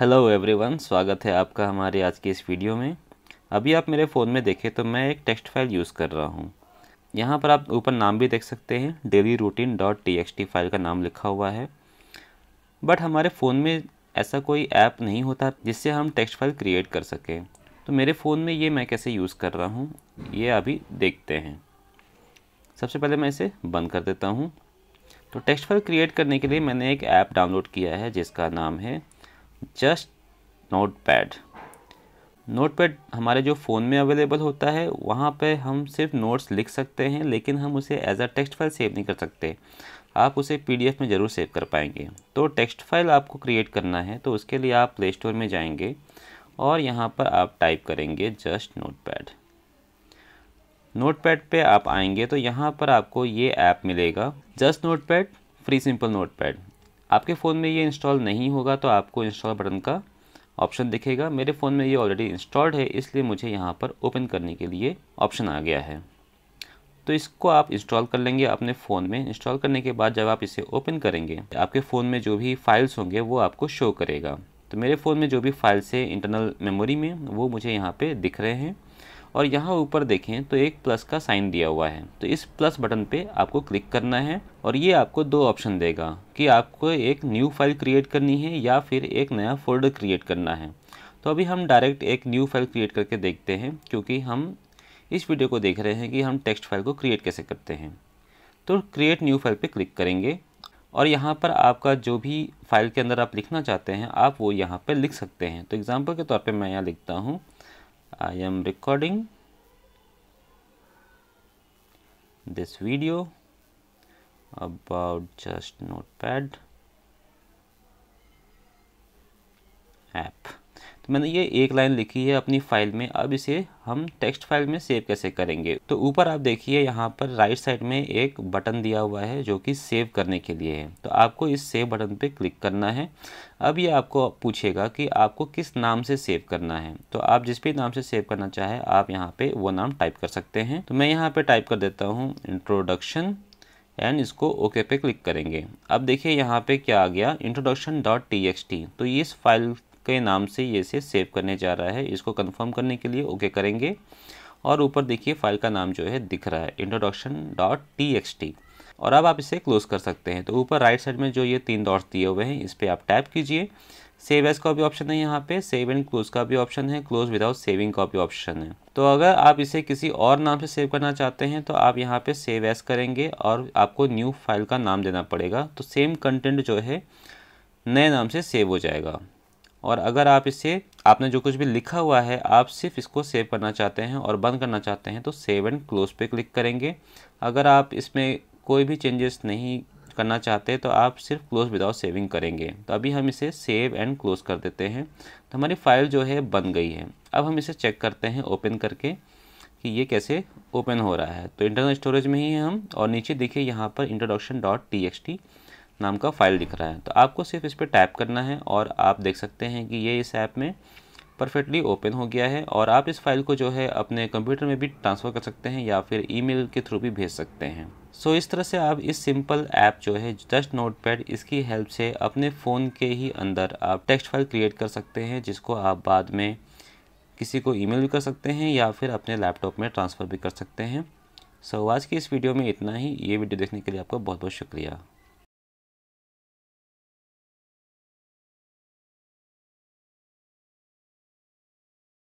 hello everyone स्वागत है आपका हमारे आज की इस वीडियो में अभी आप मेरे फ़ोन में देखें तो मैं एक टेक्स्ट फाइल यूज़ कर रहा हूँ यहाँ पर आप ऊपर नाम भी देख सकते हैं daily routine dot T X T file का नाम लिखा हुआ है बट हमारे फ़ोन में ऐसा कोई ऐप नहीं होता जिससे हम टेक्स्ट फाइल क्रिएट कर सकें तो मेरे फ़ोन में ये मैं कैसे यूज़ कर रहा हूँ ये अभी देखते हैं सबसे पहले मैं इसे बंद कर देता हूँ तो टेक्स्ट फाइल क्रिएट करने के लिए मैंने एक ऐप डाउनलोड किया है जिसका नाम है just note pad note pad हमारे जो फ़ोन में अवेलेबल होता है वहाँ पे हम सिर्फ नोट्स लिख सकते हैं लेकिन हम उसे as a text file save नहीं कर सकते आप उसे पी में ज़रूर सेव कर पाएंगे तो टेक्स्ट फाइल आपको क्रिएट करना है तो उसके लिए आप प्ले स्टोर में जाएंगे और यहाँ पर आप टाइप करेंगे just note pad note pad पर आप आएंगे तो यहाँ पर आपको ये ऐप मिलेगा just note pad free simple note pad आपके फ़ोन में ये इंस्टॉल नहीं होगा तो आपको इंस्टॉल बटन का ऑप्शन दिखेगा मेरे फ़ोन में ये ऑलरेडी इंस्टॉल्ड है इसलिए मुझे यहाँ पर ओपन करने के लिए ऑप्शन आ गया है तो इसको आप इंस्टॉल कर लेंगे अपने फ़ोन में इंस्टॉल करने के बाद जब आप इसे ओपन करेंगे आपके फ़ोन में जो भी फाइल्स होंगे वो आपको शो करेगा तो मेरे फ़ोन में जो भी फाइल्स है इंटरनल मेमोरी में वो मुझे यहाँ पर दिख रहे हैं और यहाँ ऊपर देखें तो एक प्लस का साइन दिया हुआ है तो इस प्लस बटन पे आपको क्लिक करना है और ये आपको दो ऑप्शन देगा कि आपको एक न्यू फाइल क्रिएट करनी है या फिर एक नया फोल्डर क्रिएट करना है तो अभी हम डायरेक्ट एक न्यू फाइल क्रिएट करके देखते हैं क्योंकि हम इस वीडियो को देख रहे हैं कि हम टेक्स्ट फाइल को क्रिएट कैसे करते हैं तो क्रिएट न्यू फाइल पर क्लिक करेंगे और यहाँ पर आपका जो भी फाइल के अंदर आप लिखना चाहते हैं आप वो यहाँ पर लिख सकते हैं तो एग्ज़ाम्पल के तौर पर मैं यहाँ लिखता हूँ I am recording this video about just notepad app तो मैंने ये एक लाइन लिखी है अपनी फाइल में अब इसे हम टेक्स्ट फाइल में सेव कैसे करेंगे तो ऊपर आप देखिए यहाँ पर राइट साइड में एक बटन दिया हुआ है जो कि सेव करने के लिए है तो आपको इस सेव बटन पे क्लिक करना है अब ये आपको पूछेगा कि आपको किस नाम से सेव करना है तो आप जिस भी नाम से सेव करना चाहें आप यहाँ पर वो नाम टाइप कर सकते हैं तो मैं यहाँ पर टाइप कर देता हूँ इंट्रोडक्शन एंड इसको ओके okay पे क्लिक करेंगे अब देखिए यहाँ पे क्या आ गया introduction dot T X T तो इस फाइल के नाम से ये इसे सेव करने जा रहा है इसको कंफर्म करने के लिए ओके करेंगे और ऊपर देखिए फाइल का नाम जो है दिख रहा है introduction dot T X T और अब आप इसे क्लोज कर सकते हैं तो ऊपर राइट साइड में जो ये तीन डॉट्स दिए हुए हैं इस पर आप टैप कीजिए सेव एस का भी ऑप्शन है यहाँ पे सेव एंड क्लोज का भी ऑप्शन है क्लोज विदाउट सेविंग का भी ऑप्शन है तो अगर आप इसे किसी और नाम से सेव करना चाहते हैं तो आप यहाँ पे सेव एस करेंगे और आपको न्यू फाइल का नाम देना पड़ेगा तो सेम कंटेंट जो है नए नाम से सेव हो जाएगा और अगर आप इसे आपने जो कुछ भी लिखा हुआ है आप सिर्फ इसको सेव करना चाहते हैं और बंद करना चाहते हैं तो सेव एंड क्लोज पे क्लिक करेंगे अगर आप इसमें कोई भी चेंजेस नहीं करना चाहते तो आप सिर्फ क्लोज विदाउट सेविंग करेंगे तो अभी हम इसे सेव एंड क्लोज कर देते हैं तो हमारी फाइल जो है बन गई है अब हम इसे चेक करते हैं ओपन करके कि ये कैसे ओपन हो रहा है तो इंटरनल स्टोरेज में ही हम और नीचे देखिए यहाँ पर introduction dot T X T नाम का फाइल दिख रहा है तो आपको सिर्फ इस पर टाइप करना है और आप देख सकते हैं कि ये इस ऐप में परफेक्टली ओपन हो गया है और आप इस फाइल को जो है अपने कंप्यूटर में भी ट्रांसफ़र कर सकते हैं या फिर ईमेल के थ्रू भी भेज सकते हैं सो so, इस तरह से आप इस सिंपल ऐप जो है जस्ट नोटपैड इसकी हेल्प से अपने फ़ोन के ही अंदर आप टेक्स्ट फाइल क्रिएट कर सकते हैं जिसको आप बाद में किसी को ईमेल भी कर सकते हैं या फिर अपने लैपटॉप में ट्रांसफ़र भी कर सकते हैं सो so, आज की इस वीडियो में इतना ही ये वीडियो देखने के लिए आपका बहुत बहुत शुक्रिया